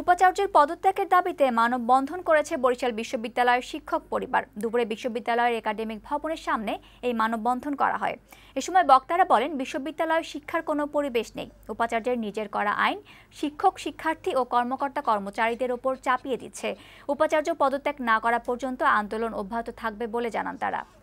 উপাচার্যের পদত্যাগের দাবিতে মানববন্ধন করেছে বরিশাল বিশ্ববিদ্যালয়ের শিক্ষক পরিবার দুপুরে বিশ্ববিদ্যালয়ের একাডেমিক ভবনের সামনে এই মানববন্ধন করা হয় এ সময় বক্তারা বলেন বিশ্ববিদ্যালয়ে শিক্ষার কোনো পরিবেশ নেই উপাচার্যের নিজের করা আইন শিক্ষক শিক্ষার্থী ও কর্মকর্তা কর্মচারীদের ওপর চাপিয়ে দিচ্ছে উপাচার্য পদত্যাগ না করা পর্যন্ত আন্দোলন অব্যাহত থাকবে বলে জানান তারা